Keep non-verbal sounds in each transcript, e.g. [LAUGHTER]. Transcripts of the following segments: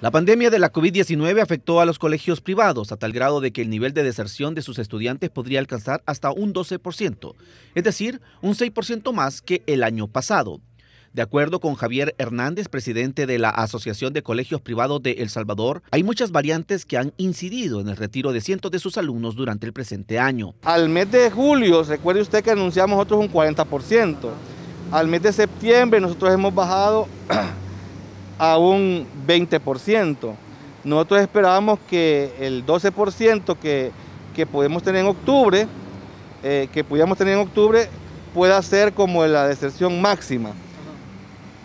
La pandemia de la COVID-19 afectó a los colegios privados a tal grado de que el nivel de deserción de sus estudiantes podría alcanzar hasta un 12%, es decir, un 6% más que el año pasado. De acuerdo con Javier Hernández, presidente de la Asociación de Colegios Privados de El Salvador, hay muchas variantes que han incidido en el retiro de cientos de sus alumnos durante el presente año. Al mes de julio, recuerde usted que anunciamos otros un 40%. Al mes de septiembre nosotros hemos bajado [CLEARS THROAT] a un 20%. Nosotros esperábamos que el 12% que, podemos tener en octubre, eh, que pudiéramos tener en octubre, pueda ser como la deserción máxima.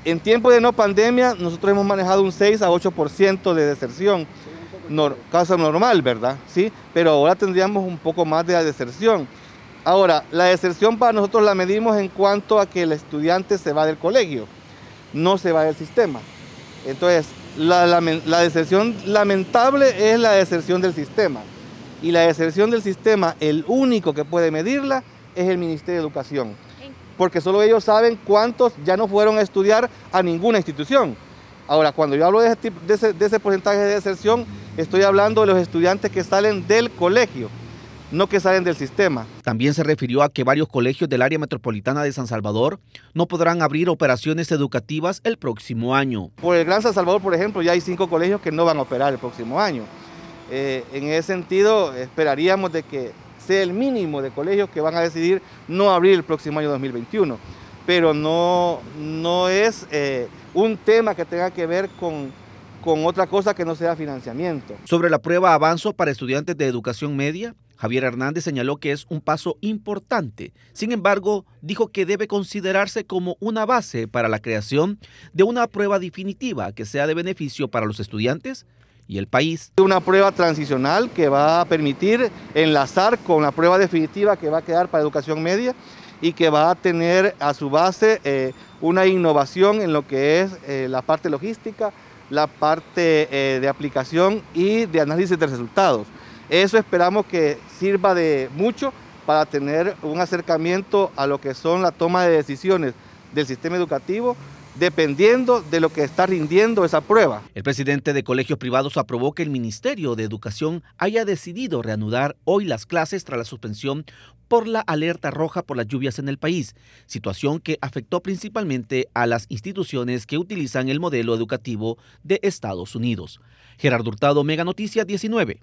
En tiempo de no pandemia, nosotros hemos manejado un 6 a 8% de deserción, no, caso normal, ¿verdad? ¿Sí? Pero ahora tendríamos un poco más de la deserción. Ahora, la deserción para nosotros la medimos en cuanto a que el estudiante se va del colegio, no se va del sistema. Entonces, la, deserción lamentable es la deserción del sistema. Y la deserción del sistema, el único que puede medirla es el Ministerio de Educación. Porque solo ellos saben cuántos ya no fueron a estudiar a ninguna institución. Ahora, cuando yo hablo de ese porcentaje de deserción, estoy hablando de los estudiantes que salen del colegio no que salen del sistema. También se refirió a que varios colegios del área metropolitana de San Salvador no podrán abrir operaciones educativas el próximo año. Por el Gran San Salvador, por ejemplo, ya hay cinco colegios que no van a operar el próximo año. Eh, en ese sentido, esperaríamos de que sea el mínimo de colegios que van a decidir no abrir el próximo año 2021. Pero no, no es eh, un tema que tenga que ver con con otra cosa que no sea financiamiento. Sobre la prueba avanzo para estudiantes de educación media, Javier Hernández señaló que es un paso importante, sin embargo, dijo que debe considerarse como una base para la creación de una prueba definitiva que sea de beneficio para los estudiantes y el país. Una prueba transicional que va a permitir enlazar con la prueba definitiva que va a quedar para educación media y que va a tener a su base eh, una innovación en lo que es eh, la parte logística, la parte eh, de aplicación y de análisis de resultados. Eso esperamos que sirva de mucho para tener un acercamiento a lo que son la toma de decisiones del sistema educativo dependiendo de lo que está rindiendo esa prueba. El presidente de colegios privados aprobó que el Ministerio de Educación haya decidido reanudar hoy las clases tras la suspensión por la alerta roja por las lluvias en el país, situación que afectó principalmente a las instituciones que utilizan el modelo educativo de Estados Unidos. Gerardo Hurtado, Mega noticia 19.